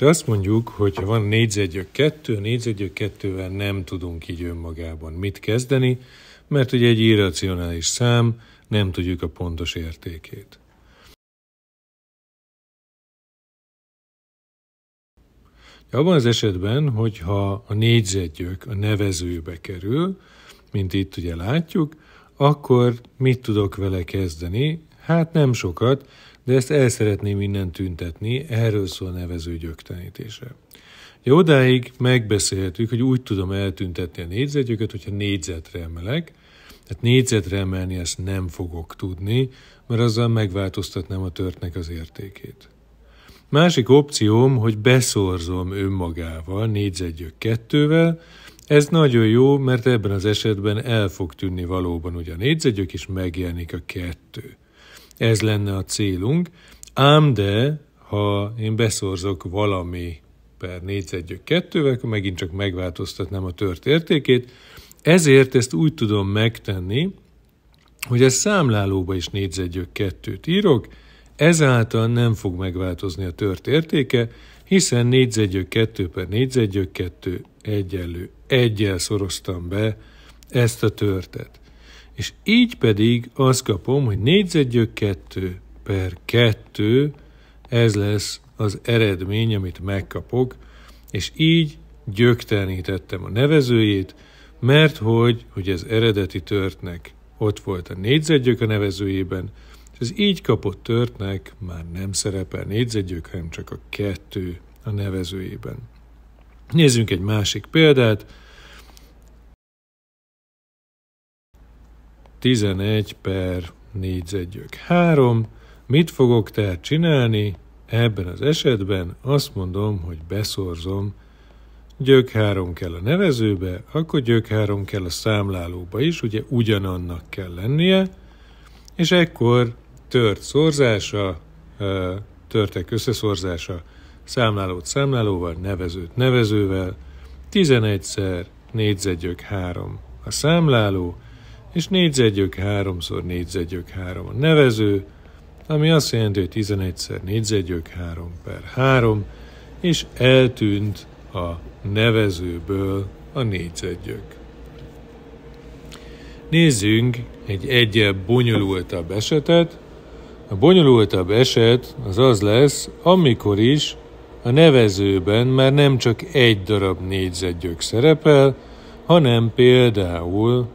És azt mondjuk, hogy ha van négyzetgyök kettő, négyzetgyök kettővel nem tudunk így önmagában mit kezdeni, mert ugye egy irracionális szám, nem tudjuk a pontos értékét. Abban az esetben, hogyha a négyzetgyök a nevezőbe kerül, mint itt ugye látjuk, akkor mit tudok vele kezdeni? Hát nem sokat, de ezt el szeretném innen tüntetni, erről szól a nevező gyöktenítése. Ja, odáig megbeszélhetjük, hogy úgy tudom eltüntetni a négyzetgyököt, hogyha négyzetre emelek, tehát négyzetre emelni ezt nem fogok tudni, mert azzal megváltoztatnám a törtnek az értékét. Másik opcióm, hogy beszorzom önmagával, négyzetgyök kettővel, ez nagyon jó, mert ebben az esetben el fog tűnni valóban ugye a négyzetgyök, és megjelenik a kettő. Ez lenne a célunk, ám de, ha én beszorzok valami per négyzetgyök kettővel, akkor megint csak megváltoztatnám a tört értékét. Ezért ezt úgy tudom megtenni, hogy a számlálóba is négyzetgyök kettőt írok, ezáltal nem fog megváltozni a tört értéke, hiszen négyzetgyök 2 per négyzetgyök 2 egyenlő egyel szoroztam be ezt a törtet és így pedig azt kapom, hogy négyzetgyök 2 per 2, ez lesz az eredmény, amit megkapok, és így gyöktelenítettem a nevezőjét, mert hogy, hogy ez eredeti törtnek ott volt a négyzetgyök a nevezőjében, és az így kapott törtnek már nem szerepel négyzetgyök, hanem csak a kettő a nevezőjében. Nézzünk egy másik példát, 11 per négyzetgyök 3. Mit fogok tehát csinálni? Ebben az esetben azt mondom, hogy beszorzom. Gyök 3 kell a nevezőbe, akkor gyök 3 kell a számlálóba is, ugye ugyanannak kell lennie, és ekkor tört szorzása, törtek összeszorzása, számlálót számlálóval, nevezőt nevezővel, 11-szer négyzetgyök 3 a számláló, és négyzetgyök 3-szor négyzetgyök 3 a nevező, ami azt jelenti, hogy 11-szer négyzetgyök 3 per 3, és eltűnt a nevezőből a négyzetgyök. Nézzünk egy egyel bonyolultabb esetet. A bonyolultabb eset az az lesz, amikor is a nevezőben már nem csak egy darab négyzetgyök szerepel, hanem például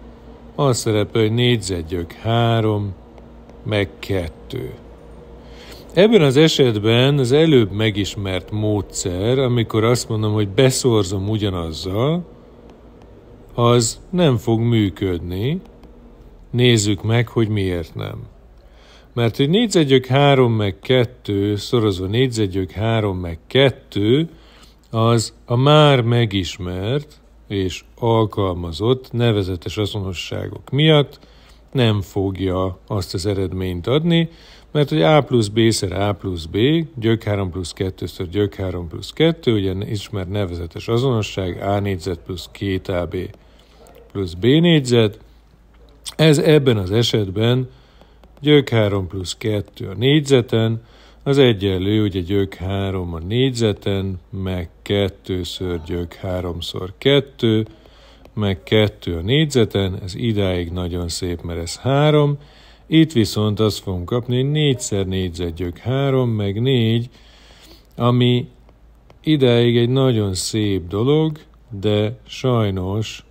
az szerepel, hogy négyzetgyök 3, meg 2. Ebben az esetben az előbb megismert módszer, amikor azt mondom, hogy beszorzom ugyanazzal, az nem fog működni. Nézzük meg, hogy miért nem. Mert hogy négyzetgyök 3 meg 2, szorozva négyzetgyök 3 meg 2, az a már megismert, és alkalmazott nevezetes azonosságok miatt nem fogja azt az eredményt adni, mert hogy A plusz B szer A plusz B, gyök 3 plusz 2 szer gyök 3 plusz 2, ugye ismert nevezetes azonosság, A négyzet plusz 2AB plusz B négyzet, ez ebben az esetben gyök 3 plusz 2 a négyzeten, az egyenlő, ugye gyök 3 a négyzeten, meg 2-ször gyök 3-szor 2, meg 2 a négyzeten, ez idáig nagyon szép, mert ez 3. Itt viszont azt fogunk kapni, hogy 4-szer négyzet gyök 3, meg 4, ami idáig egy nagyon szép dolog, de sajnos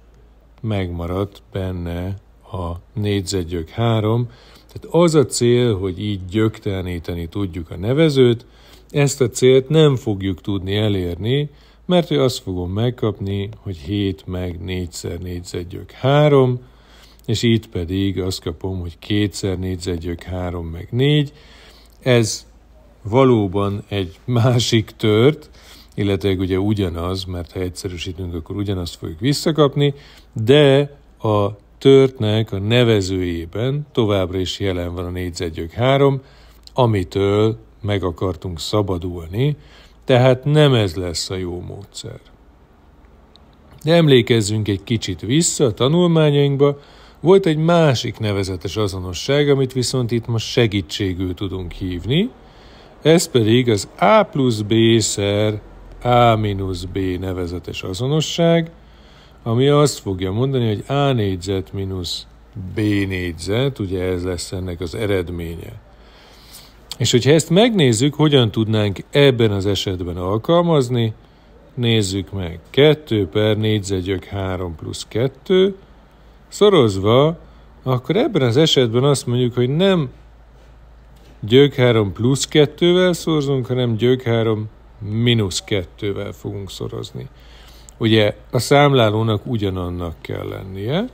megmaradt benne a négyzetgyök 3, tehát az a cél, hogy így gyökteleníteni tudjuk a nevezőt, ezt a célt nem fogjuk tudni elérni, mert hogy azt fogom megkapni, hogy 7 meg 4 x 4 négyzetgyök 3, és itt pedig azt kapom, hogy 2 x 4 négyzetgyök 3 meg 4. Ez valóban egy másik tört, illetve ugye ugyanaz, mert ha egyszerűsítünk, akkor ugyanazt fogjuk visszakapni, de a törtnek a nevezőjében továbbra is jelen van a négyzetgyök 3, amitől meg akartunk szabadulni, tehát nem ez lesz a jó módszer. De emlékezzünk egy kicsit vissza a tanulmányainkba, volt egy másik nevezetes azonosság, amit viszont itt most segítségül tudunk hívni, ez pedig az A plusz B szer A minusz B nevezetes azonosság, ami azt fogja mondani, hogy A négyzet mínusz B négyzet, ugye ez lesz ennek az eredménye. És hogyha ezt megnézzük, hogyan tudnánk ebben az esetben alkalmazni, nézzük meg. 2 per négyzetgyök 3 plusz 2, szorozva, akkor ebben az esetben azt mondjuk, hogy nem gyök 3 plusz 2-vel szorzunk, hanem gyök 3 mínusz 2-vel fogunk szorozni. Ugye a számlálónak ugyanannak kell lennie,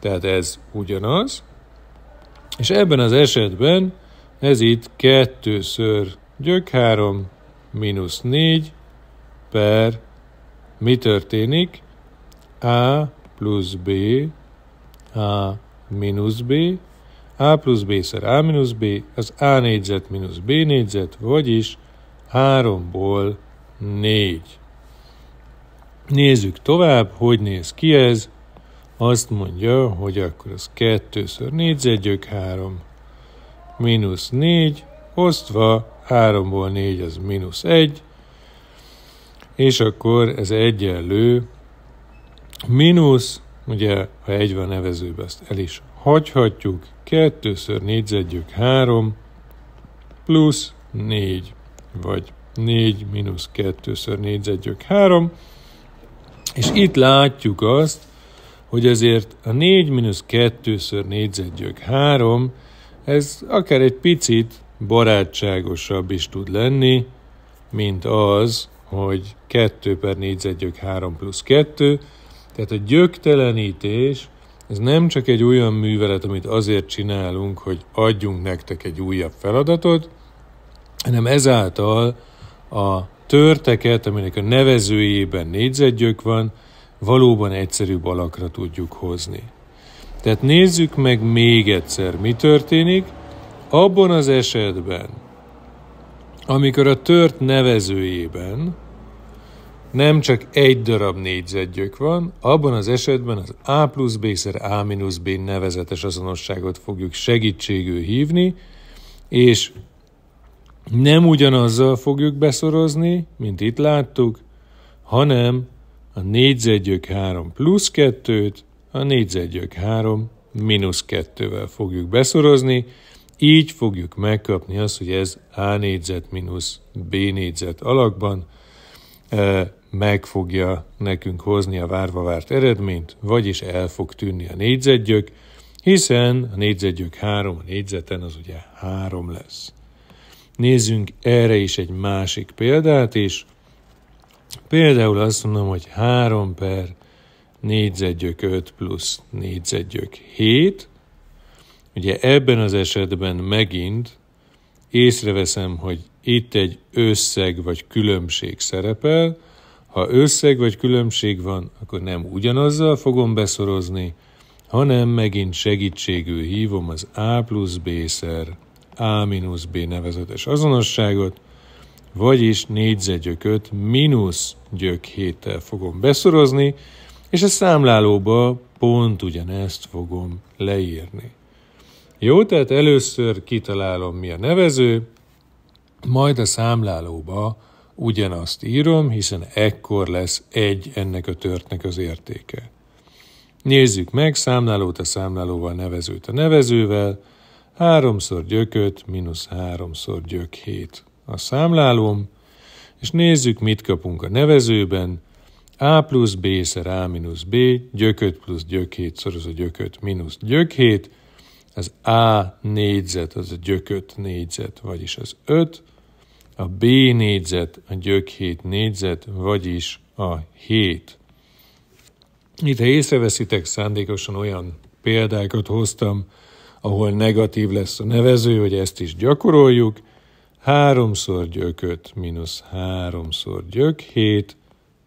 tehát ez ugyanaz, és ebben az esetben ez itt kettőször gyök 3 mínusz 4 per mi történik? A plusz B, A mínusz B, A plusz B szer A mínusz B, az A négyzet mínusz B négyzet, vagyis 3-ból 4. Nézzük tovább, hogy néz ki ez. Azt mondja, hogy akkor az 2-ször négyzetgyök 3, mínusz 4, osztva 3-ból 4 az mínusz 1, és akkor ez egyenlő mínusz, ugye ha egy van nevezőbe, azt el is hagyhatjuk, 2-ször négyzetgyök 3, plusz 4, vagy 4 mínusz 2-ször négyzetgyök 3, és itt látjuk azt, hogy ezért a 4 mínusz 2 ször négyzetgyök 3, ez akár egy picit barátságosabb is tud lenni, mint az, hogy 2 per négyzetgyök 3 plusz 2, tehát a gyöktelenítés ez nem csak egy olyan művelet, amit azért csinálunk, hogy adjunk nektek egy újabb feladatot, hanem ezáltal a törteket, aminek a nevezőjében négyzetgyök van, valóban egyszerűbb alakra tudjuk hozni. Tehát nézzük meg még egyszer, mi történik. Abban az esetben, amikor a tört nevezőjében nem csak egy darab négyzetgyök van, abban az esetben az A plusz B szer A minusz B nevezetes azonosságot fogjuk segítségül hívni, és nem ugyanazzal fogjuk beszorozni, mint itt láttuk, hanem a négyzetgyök 3 plusz 2-t, a négyzetgyök 3 mínusz 2-vel fogjuk beszorozni, így fogjuk megkapni azt, hogy ez A négyzet mínusz B négyzet alakban meg fogja nekünk hozni a várva várt eredményt, vagyis el fog tűnni a négyzetgyök, hiszen a négyzetgyök 3 a négyzeten az ugye 3 lesz. Nézzünk erre is egy másik példát is. Például azt mondom, hogy 3 per négyzetgyök 5 plusz négyzetgyök 7. Ugye ebben az esetben megint észreveszem, hogy itt egy összeg vagy különbség szerepel. Ha összeg vagy különbség van, akkor nem ugyanazzal fogom beszorozni, hanem megint segítségül hívom az A plusz B-szer a-B nevezetes azonosságot, vagyis négyzetgyököt mínusz gyök héttel fogom beszorozni, és a számlálóba pont ugyanezt fogom leírni. Jó, tehát először kitalálom, mi a nevező, majd a számlálóba ugyanazt írom, hiszen ekkor lesz egy ennek a törtnek az értéke. Nézzük meg, számlálót a számlálóval, nevezőt a nevezővel, háromszor gyök 5, mínusz háromszor gyök 7 a számlálom, és nézzük, mit kapunk a nevezőben. A plusz B szer A mínusz B, gyök 5 plusz gyök 7 szoros a gyök 5 mínusz gyök 7, az A négyzet az a gyök 5 négyzet, vagyis az 5, a B négyzet a gyök 7 négyzet, vagyis a 7. Itt, ha észreveszitek, szándékosan olyan példákat hoztam, ahol negatív lesz a nevező, hogy ezt is gyakoroljuk, háromszor gyök 5 mínusz háromszor gyök 7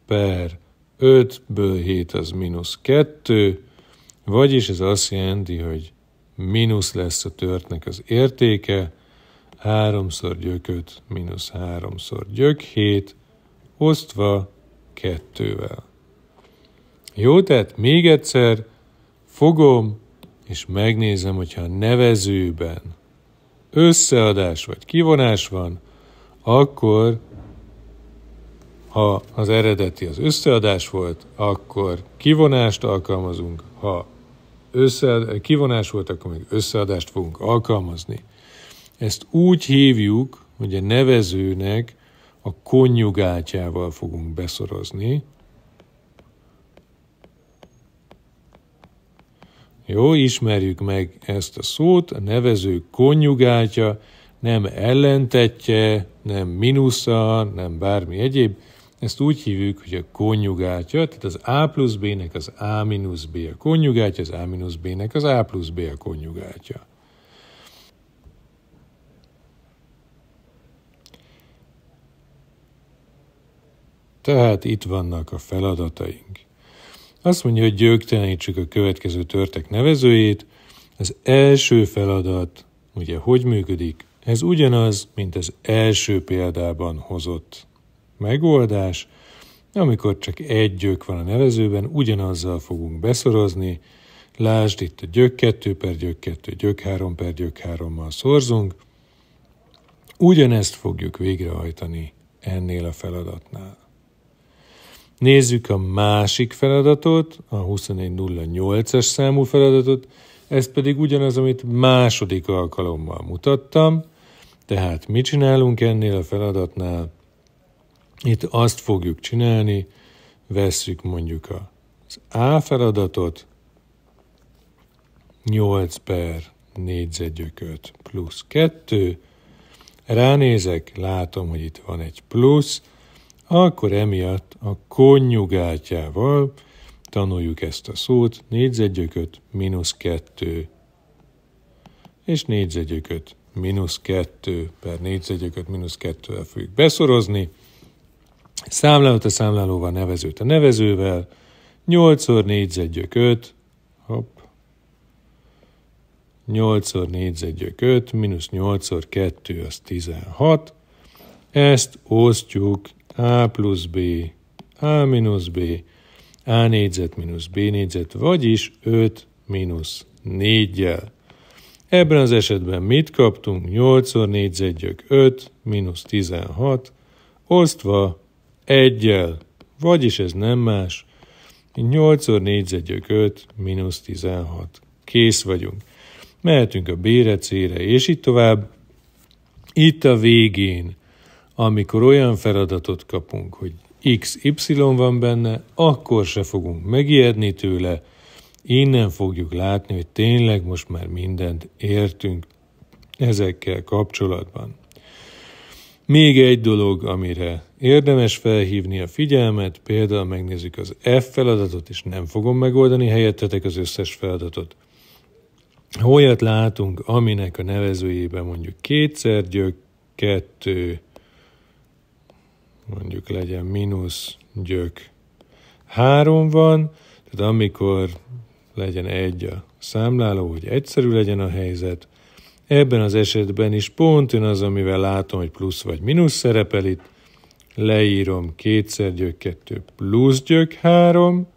per 5-ből 7 az mínusz 2, vagyis ez azt jelenti, hogy mínusz lesz a törtnek az értéke, háromszor gyök 5 mínusz háromszor gyök 7, osztva kettővel. Jó, tehát még egyszer fogom és megnézem, hogyha a nevezőben összeadás vagy kivonás van, akkor ha az eredeti az összeadás volt, akkor kivonást alkalmazunk, ha össze, kivonás volt, akkor még összeadást fogunk alkalmazni. Ezt úgy hívjuk, hogy a nevezőnek a konjugátjával fogunk beszorozni, Jó, ismerjük meg ezt a szót, a nevező konjugátja, nem ellentetje, nem minusza, nem bármi egyéb. Ezt úgy hívjuk, hogy a konjugátja, tehát az A plusz B-nek az A minusz B a konjugátja, az A minusz B-nek az A plusz B a konjugátja. Tehát itt vannak a feladataink. Azt mondja, hogy gyögtelenítsük a következő törtek nevezőjét. Az első feladat, ugye hogy működik? Ez ugyanaz, mint az első példában hozott megoldás, amikor csak egy gyök van a nevezőben, ugyanazzal fogunk beszorozni, lásd itt a gyök 2 per gyök 2, gyök 3 per gyök 3-mal szorzunk, ugyanezt fogjuk végrehajtani ennél a feladatnál. Nézzük a másik feladatot, a 2108 as számú feladatot, ez pedig ugyanaz, amit második alkalommal mutattam, tehát mi csinálunk ennél a feladatnál? Itt azt fogjuk csinálni, vesszük mondjuk az A feladatot, 8 per négyzetgyököt plusz 2, ránézek, látom, hogy itt van egy plusz, akkor emiatt a konnyugátjával tanuljuk ezt a szót, négyzetgyököt mínusz kettő, és négyzetgyököt mínusz kettő per négyzetgyököt mínusz kettővel fogjuk beszorozni, számlálót a számlálóval, nevezőt a nevezővel, 8-szor négyzetgyököt, hopp, 8-szor négyzetgyököt mínusz 8-szor 2, az 16, ezt osztjuk a plusz b, a mínusz b, a négyzet mínusz b négyzet, vagyis 5 mínusz 4-jel. Ebben az esetben mit kaptunk? 8-szor négyzetgyök 5 mínusz 16 osztva 1-jel, vagyis ez nem más, 8-szor négyzetgyök 5 mínusz 16. Kész vagyunk. Mehetünk a B-re, C-re, és itt tovább. Itt a végén amikor olyan feladatot kapunk, hogy XY van benne, akkor se fogunk megijedni tőle, innen fogjuk látni, hogy tényleg most már mindent értünk ezekkel kapcsolatban. Még egy dolog, amire érdemes felhívni a figyelmet, például megnézzük az F feladatot, és nem fogom megoldani helyettetek az összes feladatot. Olyat látunk, aminek a nevezőjében mondjuk kétszer gyök, kettő, mondjuk legyen mínusz, gyök. Három van, tehát amikor legyen egy a számláló, hogy egyszerű legyen a helyzet, ebben az esetben is pont én az, amivel látom, hogy plusz vagy mínusz szerepel itt, leírom kétszer gyök kettő plusz gyök három,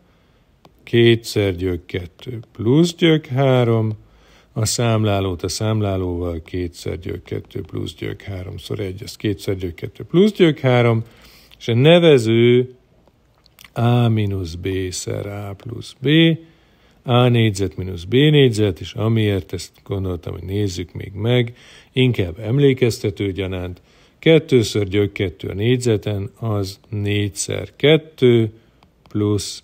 kétszer gyök kettő plusz gyök három, a számlálót a számlálóval kétszer gyök kettő plusz gyök szor 1, ez kétszer gyök kettő plusz gyök három, és a nevező a mínusz b szer a plusz b, a négyzet mínusz b négyzet, és amiért ezt gondoltam, hogy nézzük még meg, inkább emlékeztető gyanánt, kettőször gyök kettő a négyzeten, az négyszer kettő plusz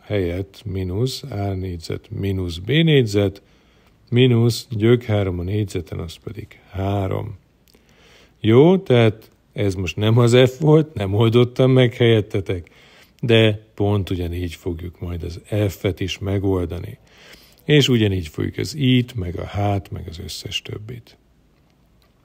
helyett mínusz a négyzet mínusz b négyzet, mínusz gyök 3 a négyzeten, az pedig 3. Jó, tehát ez most nem az F volt, nem oldottam meg helyettetek, de pont ugyanígy fogjuk majd az F-et is megoldani. És ugyanígy fogjuk az I-t, meg a hát, meg az összes többit.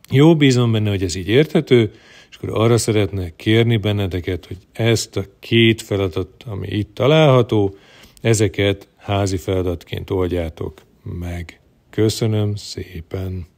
Jó, bízom benne, hogy ez így érthető, és akkor arra szeretnék kérni benneteket, hogy ezt a két feladatot, ami itt található, ezeket házi feladatként oldjátok meg. Köszönöm szépen!